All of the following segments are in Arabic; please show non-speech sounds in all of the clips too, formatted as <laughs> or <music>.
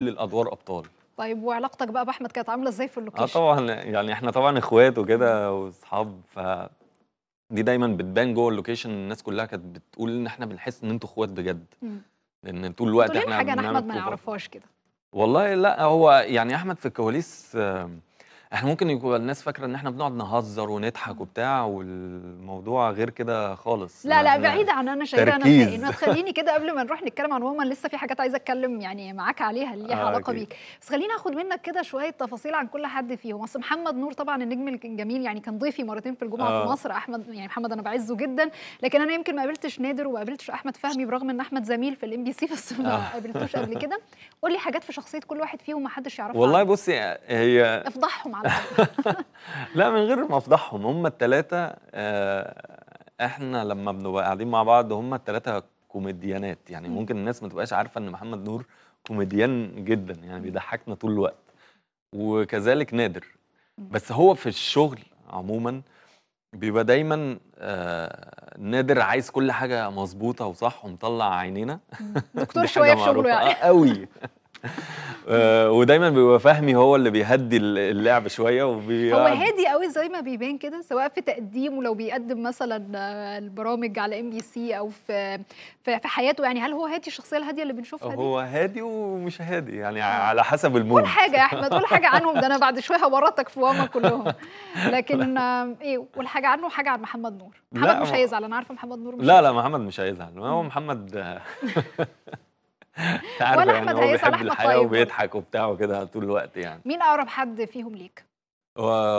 للادوار ابطال طيب وعلاقتك بقى باحمد كانت عامله ازاي في آه، اللوكيشن اه طبعا يعني احنا طبعا اخوات وكده واصحاب ف دي دايما بتبان جوه اللوكيشن الناس كلها كانت بتقول ان احنا بنحس ان انتوا اخوات بجد لان طول الوقت احنا حاجه انا احمد ما نعرفهاش كده والله لا هو يعني احمد في الكواليس آه احنا ممكن يبقى الناس فاكره ان احنا بنقعد نهزر ونضحك وبتاع والموضوع غير كده خالص لا لا بعيد عن انا شايفه انا إيه، انه تخليني كده قبل ما نروح نتكلم عن وومن لسه في حاجات عايزه اتكلم يعني معاك عليها اللي ليها آه علاقه بيك بس خليني اخد منك كده شويه تفاصيل عن كل حد فيهم اصل محمد نور طبعا النجم الجميل يعني كان ضيفي مرتين في الجمعه آه. في مصر احمد يعني محمد انا بعزه جدا لكن انا يمكن ما قابلتش نادر وما قابلتش احمد فهمي برغم ان احمد زميل في الام بي سي بس ما آه. قابلتوش قبل كده قول لي حاجات في شخصيه كل واحد فيهم ما حدش يعرفها والله بصي هي افضحهم <laughs> <laughs> لا من غير ما افضحهم هم الثلاثه آه، احنا لما بنبقى قاعدين مع بعض هم الثلاثه كوميديانات يعني ممكن الناس ما تبقاش عارفه ان محمد نور كوميديان جدا يعني بيضحكنا طول الوقت وكذلك نادر بس هو في الشغل عموما بيبقى دايما آه نادر عايز كل حاجه مظبوطه وصح ومطلع عينينا دكتور <laughs> شويه في شغله يعني آه، قوي آه، ودايما بيبقى فهمي هو اللي بيهدي اللعب شويه وبي هو آه، هادي قوي زي ما بيبان كده سواء في تقديمه لو بيقدم مثلا آه، البرامج على ام بي سي او في في حياته يعني هل هو هادي الشخصيه الهاديه اللي بنشوفها دي؟ هو هادي ومش هادي يعني على حسب المود قول حاجه يا احمد قول حاجه عنهم ده انا بعد <laughs> شويه هورطك في واما كلهم لكن ايه قول حاجه عنه وحاجه عن محمد نور محمد مش هيزعل انا عارفه محمد نور مش لا لا محمد مش هيزعل هو محمد <laughs> تعرف يعني ولا يعني احمد هو بيحب الحياه طيب. وبيضحك وبتاع وكده طول الوقت يعني مين اقرب حد فيهم ليك؟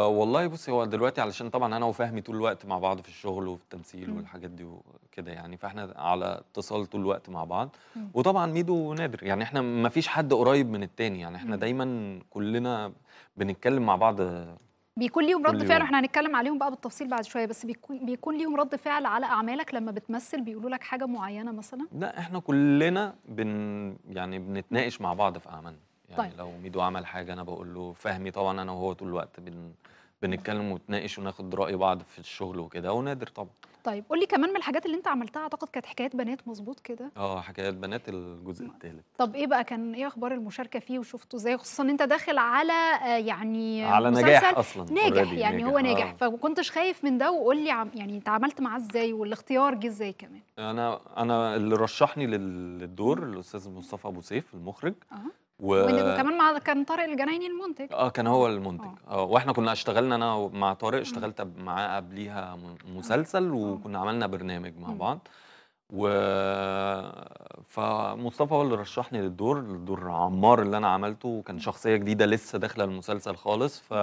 والله بصي هو دلوقتي علشان طبعا انا وفهمي طول الوقت مع بعض في الشغل وفي التمثيل م. والحاجات دي وكده يعني فاحنا على اتصال طول الوقت مع بعض م. وطبعا ميدو ونادر يعني احنا ما فيش حد قريب من التاني يعني احنا م. دايما كلنا بنتكلم مع بعض بيكون ليهم رد فعل احنا هنتكلم عليهم بقى بالتفصيل بعد شويه بس بيكون بيكون ليهم رد فعل على اعمالك لما بتمثل بيقولوا لك حاجه معينه مثلا لا احنا كلنا بن يعني بنتناقش مع بعض في اعمالنا يعني طيب. لو ميدو عمل حاجه انا بقول له فهمي طبعا انا وهو طول الوقت بن بنتكلم ونتناقش وناخد راي بعض في الشغل وكده ونادر طبعا طيب قول لي كمان من الحاجات اللي انت عملتها اعتقد كانت حكايات بنات مظبوط كده اه حكايات بنات الجزء الثالث طب ايه بقى كان ايه اخبار المشاركه فيه وشفته ازاي خصوصا انت داخل على آه، يعني على نجاح اصلا ناجح يعني ناجح. هو ناجح آه. فكنتش خايف من ده وقول لي يعني اتعاملت معاه ازاي والاختيار جه ازاي كمان انا انا اللي رشحني للدور الاستاذ مصطفى ابو سيف المخرج آه. و... وكمان مع كان طارق الجنايني المنتج اه كان هو آه. المنتج اه واحنا كنا اشتغلنا انا مع طارق اشتغلت معاه قبليها آه. مسلسل آه. وكنا عملنا برنامج مع بعض و فمصطفى هو اللي رشحني للدور دور عمار اللي انا عملته وكان شخصيه جديده لسه داخله المسلسل خالص ف...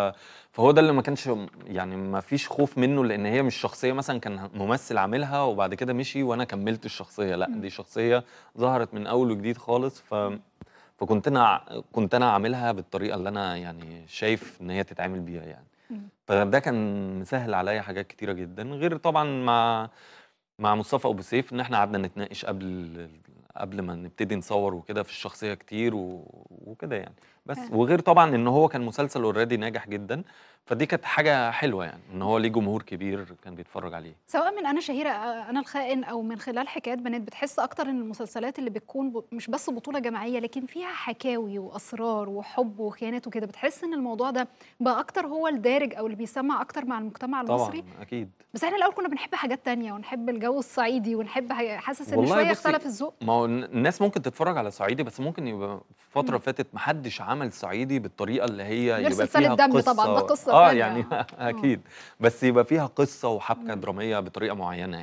فهو ده اللي ما كانش يعني ما فيش خوف منه لان هي مش شخصيه مثلا كان ممثل عاملها وبعد كده مشي وانا كملت الشخصيه لا دي شخصيه ظهرت من اول وجديد خالص ف فكنت انا كنت انا عاملها بالطريقه اللي انا يعني شايف ان هي تتعمل بيها يعني فده كان مسهل عليا حاجات كتيره جدا غير طبعا مع مع مصطفى ابو سيف ان احنا قعدنا نتناقش قبل قبل ما نبتدي نصور وكده في الشخصيه كتير و... وكده يعني بس أه. وغير طبعا ان هو كان مسلسل اوريدي ناجح جدا فدي كانت حاجه حلوه يعني ان هو ليه جمهور كبير كان بيتفرج عليه سواء من انا شهيره انا الخائن او من خلال حكايات بنات بتحس اكتر ان المسلسلات اللي بتكون ب... مش بس بطوله جماعيه لكن فيها حكاوي واسرار وحب وخيانات وكده بتحس ان الموضوع ده بقى اكتر هو الدارج او اللي بيسمع اكتر مع المجتمع المصري طبعا اكيد بس احنا الاول كنا بنحب حاجات تانية ونحب الجو الصعيدي ونحب حاسس ان شويه اختلف الذوق ما هو الناس ممكن تتفرج على صعيدي بس ممكن يبقى فتره مم. فاتت محدش عمل صعيدي بالطريقه اللي هي يبقى فيها دم قصه طبعا ده قصه اه يعني <laughs> اكيد بس يبقى فيها قصه وحبكه دراميه بطريقه معينه